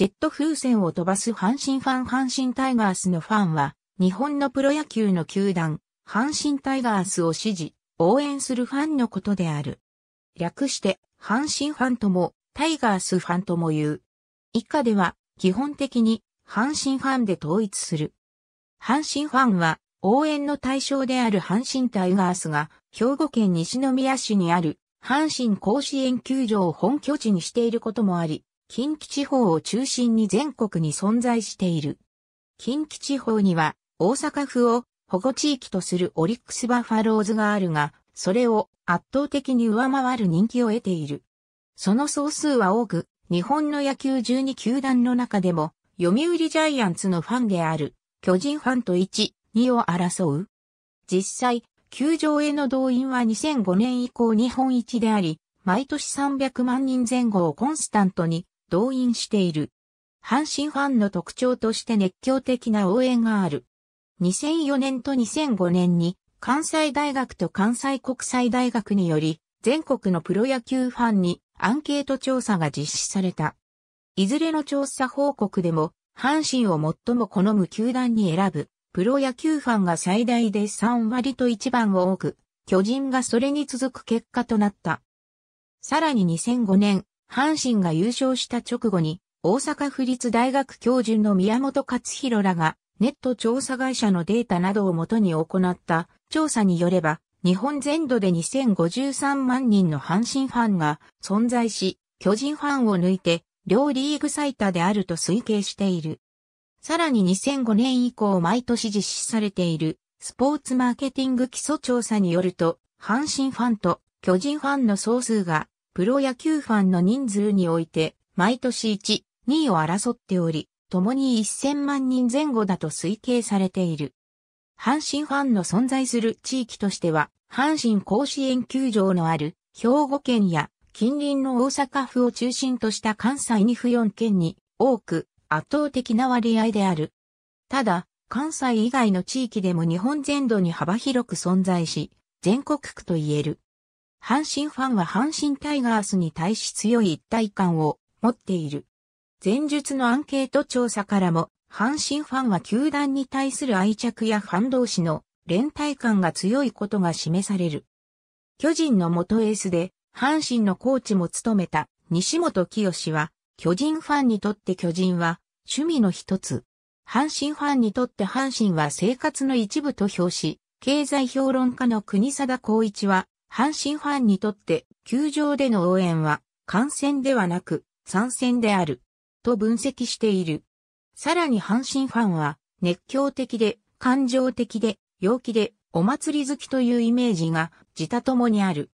ジェット風船を飛ばす阪神ファン阪神タイガースのファンは、日本のプロ野球の球団、阪神タイガースを支持、応援するファンのことである。略して、阪神ファンとも、タイガースファンとも言う。以下では、基本的に、阪神ファンで統一する。阪神ファンは、応援の対象である阪神タイガースが、兵庫県西宮市にある、阪神甲子園球場を本拠地にしていることもあり、近畿地方を中心に全国に存在している。近畿地方には大阪府を保護地域とするオリックスバファローズがあるが、それを圧倒的に上回る人気を得ている。その総数は多く、日本の野球12球団の中でも、読売ジャイアンツのファンである、巨人ファンと1、2を争う。実際、球場への動員は2005年以降日本一であり、毎年300万人前後をコンスタントに動員している。阪神ファンの特徴として熱狂的な応援がある。2004年と2005年に関西大学と関西国際大学により全国のプロ野球ファンにアンケート調査が実施された。いずれの調査報告でも阪神を最も好む球団に選ぶプロ野球ファンが最大で3割と1番を多く、巨人がそれに続く結果となった。さらに2005年、阪神が優勝した直後に、大阪府立大学教授の宮本勝弘らが、ネット調査会社のデータなどをもとに行った調査によれば、日本全土で2053万人の阪神ファンが存在し、巨人ファンを抜いて、両リーグ最多であると推計している。さらに2005年以降毎年実施されている、スポーツマーケティング基礎調査によると、阪神ファンと巨人ファンの総数がプロ野球ファンの人数において、毎年1、2位を争っており、共に1000万人前後だと推計されている。阪神ファンの存在する地域としては、阪神甲子園球場のある兵庫県や近隣の大阪府を中心とした関西2府4県に多く圧倒的な割合である。ただ、関西以外の地域でも日本全土に幅広く存在し、全国区と言える。阪神ファンは阪神タイガースに対し強い一体感を持っている。前述のアンケート調査からも、阪神ファンは球団に対する愛着やファン同士の連帯感が強いことが示される。巨人の元エースで、阪神のコーチも務めた西本清は、巨人ファンにとって巨人は趣味の一つ。阪神ファンにとって阪神は生活の一部と評し、経済評論家の国貞光一は、阪神ファンにとって球場での応援は観戦ではなく参戦であると分析している。さらに阪神ファンは熱狂的で感情的で陽気でお祭り好きというイメージが自他ともにある。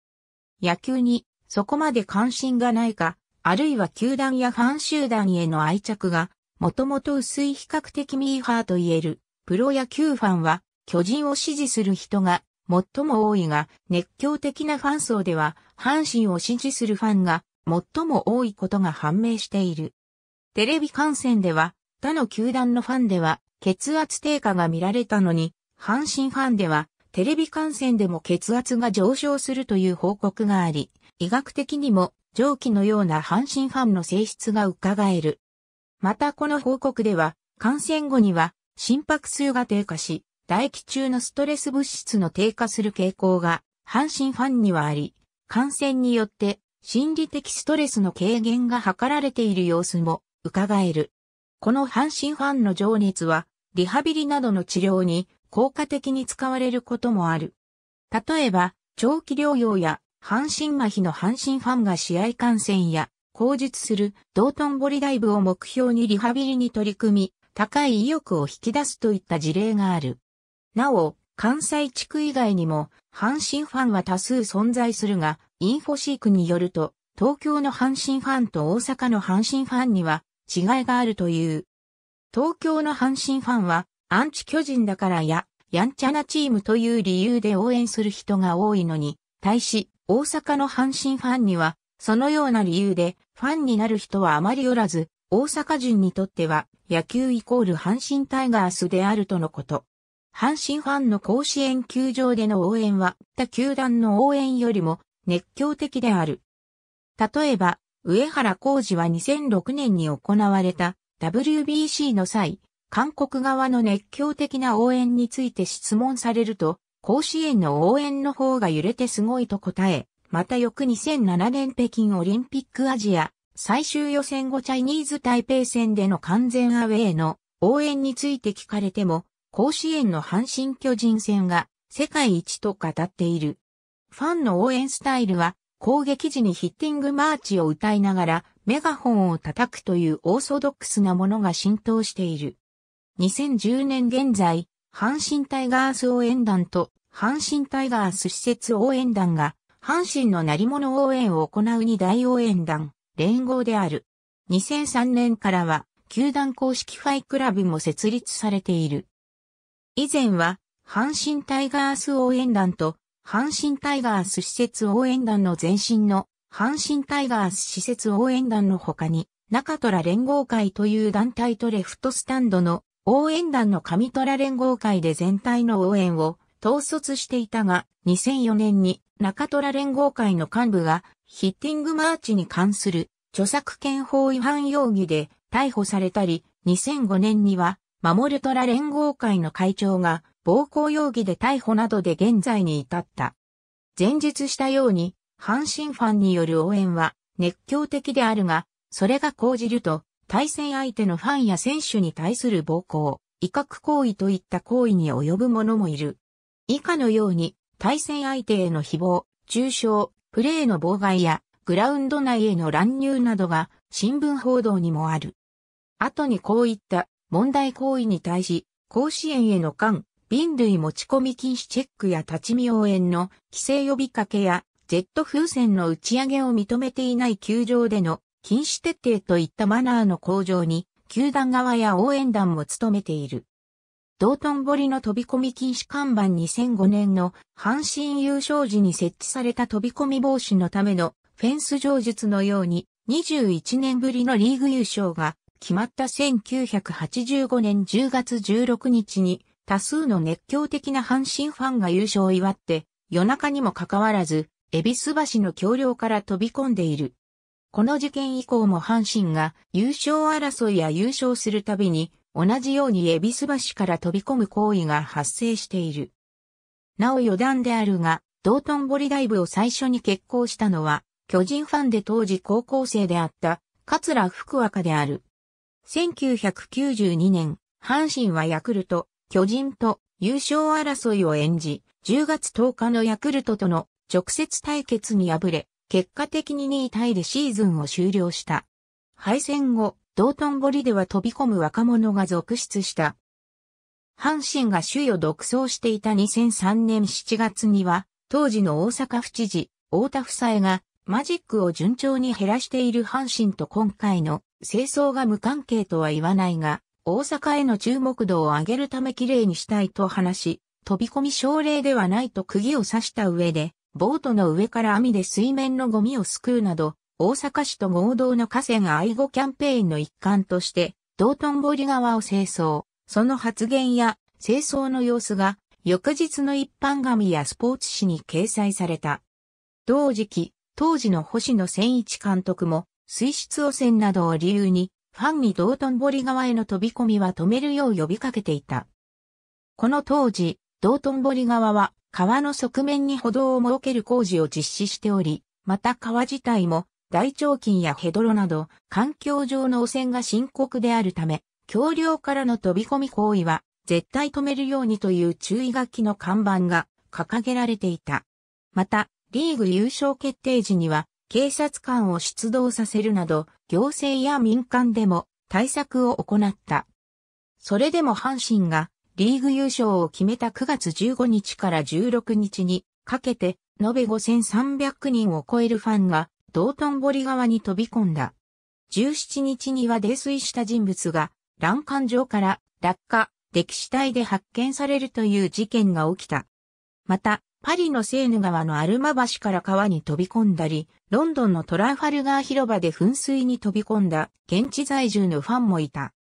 野球にそこまで関心がないか、あるいは球団やファン集団への愛着がもともと薄い比較的ミーハーと言えるプロ野球ファンは巨人を支持する人が最も多いが、熱狂的なファン層では、阪神を支持するファンが最も多いことが判明している。テレビ観戦では、他の球団のファンでは、血圧低下が見られたのに、阪神ファンでは、テレビ観戦でも血圧が上昇するという報告があり、医学的にも上記のような阪神ファンの性質が伺える。またこの報告では、感染後には心拍数が低下し、唾液中のストレス物質の低下する傾向が、半身ファンにはあり、感染によって心理的ストレスの軽減が図られている様子も伺える。この半身ファンの情熱は、リハビリなどの治療に効果的に使われることもある。例えば、長期療養や半身麻痺の半身ファンが試合観戦や、口述する道頓堀ダイブを目標にリハビリに取り組み、高い意欲を引き出すといった事例がある。なお、関西地区以外にも、阪神ファンは多数存在するが、インフォシークによると、東京の阪神ファンと大阪の阪神ファンには違いがあるという。東京の阪神ファンは、アンチ巨人だからや、やんちゃなチームという理由で応援する人が多いのに、対し、大阪の阪神ファンには、そのような理由で、ファンになる人はあまりおらず、大阪人にとっては、野球イコール阪神タイガースであるとのこと。阪神ファンの甲子園球場での応援は、他球団の応援よりも熱狂的である。例えば、上原浩二は2006年に行われた WBC の際、韓国側の熱狂的な応援について質問されると、甲子園の応援の方が揺れてすごいと答え、また翌2007年北京オリンピックアジア最終予選後チャイニーズ台北戦での完全アウェーの応援について聞かれても、甲子園の阪神巨人戦が世界一と語っている。ファンの応援スタイルは攻撃時にヒッティングマーチを歌いながらメガホンを叩くというオーソドックスなものが浸透している。2010年現在、阪神タイガース応援団と阪神タイガース施設応援団が阪神の成り物応援を行う2大応援団、連合である。2003年からは球団公式ファイクラブも設立されている。以前は、阪神タイガース応援団と、阪神タイガース施設応援団の前身の、阪神タイガース施設応援団の他に、中虎連合会という団体とレフトスタンドの応援団の上虎連合会で全体の応援を統率していたが、2004年に中虎連合会の幹部がヒッティングマーチに関する著作権法違反容疑で逮捕されたり、2005年には守る虎連合会の会長が暴行容疑で逮捕などで現在に至った。前述したように、阪神ファンによる応援は熱狂的であるが、それが講じると、対戦相手のファンや選手に対する暴行、威嚇行為といった行為に及ぶ者もいる。以下のように、対戦相手への誹謗、中傷、プレーの妨害や、グラウンド内への乱入などが新聞報道にもある。後にこういった問題行為に対し、甲子園への間、瓶類持ち込み禁止チェックや立ち見応援の規制呼びかけや、ジェット風船の打ち上げを認めていない球場での禁止徹底といったマナーの向上に、球団側や応援団も務めている。道頓堀の飛び込み禁止看板2005年の阪神優勝時に設置された飛び込み防止のためのフェンス上術のように21年ぶりのリーグ優勝が決まった1985年10月16日に多数の熱狂的な阪神ファンが優勝を祝って夜中にもかかわらず、恵比寿橋の橋梁から飛び込んでいる。この事件以降も阪神が優勝争いや優勝するたびに同じように恵比寿橋から飛び込む行為が発生している。なお余談であるが、道頓堀ライブを最初に決行したのは、巨人ファンで当時高校生であった、桂福若である。1992年、阪神はヤクルト、巨人と優勝争いを演じ、10月10日のヤクルトとの直接対決に敗れ、結果的に2位タイでシーズンを終了した。敗戦後、道頓堀では飛び込む若者が続出した。阪神が首位を独走していた2003年7月には、当時の大阪府知事、大田夫妻がマジックを順調に減らしている阪神と今回の清掃が無関係とは言わないが、大阪への注目度を上げるため綺麗にしたいと話し、飛び込み症例ではないと釘を刺した上で、ボートの上から網で水面のゴミをすくうなど、大阪市と合同の河川愛護キャンペーンの一環として、道頓堀川を清掃。その発言や清掃の様子が、翌日の一般紙やスポーツ紙に掲載された。同時期、当時の星野千一監督も、水質汚染などを理由に、ファンに道頓堀川への飛び込みは止めるよう呼びかけていた。この当時、道頓堀川は川の側面に歩道を設ける工事を実施しており、また川自体も大腸菌やヘドロなど環境上の汚染が深刻であるため、橋梁からの飛び込み行為は絶対止めるようにという注意書きの看板が掲げられていた。また、リーグ優勝決定時には警察官を出動させるなど、行政や民間でも対策を行った。それでも阪神がリーグ優勝を決めた9月15日から16日にかけて、延べ5300人を超えるファンが道頓堀側に飛び込んだ。17日には泥酔した人物が欄干上から落下、溺死体で発見されるという事件が起きた。また、パリのセーヌ川のアルマ橋から川に飛び込んだり、ロンドンのトラファルガー広場で噴水に飛び込んだ現地在住のファンもいた。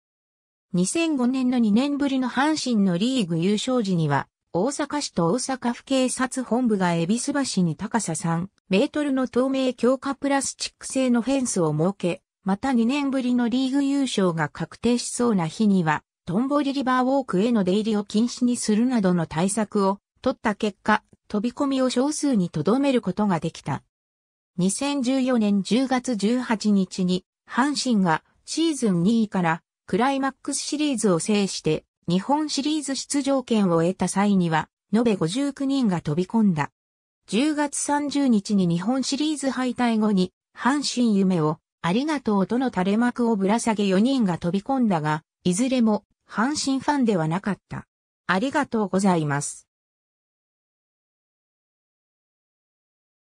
2005年の2年ぶりの阪神のリーグ優勝時には、大阪市と大阪府警察本部が恵比寿橋に高さ3メートルの透明強化プラスチック製のフェンスを設け、また2年ぶりのリーグ優勝が確定しそうな日には、トンボリリバーウォークへの出入りを禁止にするなどの対策を取った結果、飛び込みを少数に留めることができた。2014年10月18日に、阪神がシーズン2位からクライマックスシリーズを制して日本シリーズ出場権を得た際には、延べ59人が飛び込んだ。10月30日に日本シリーズ敗退後に、阪神夢を、ありがとうとの垂れ幕をぶら下げ4人が飛び込んだが、いずれも、阪神ファンではなかった。ありがとうございます。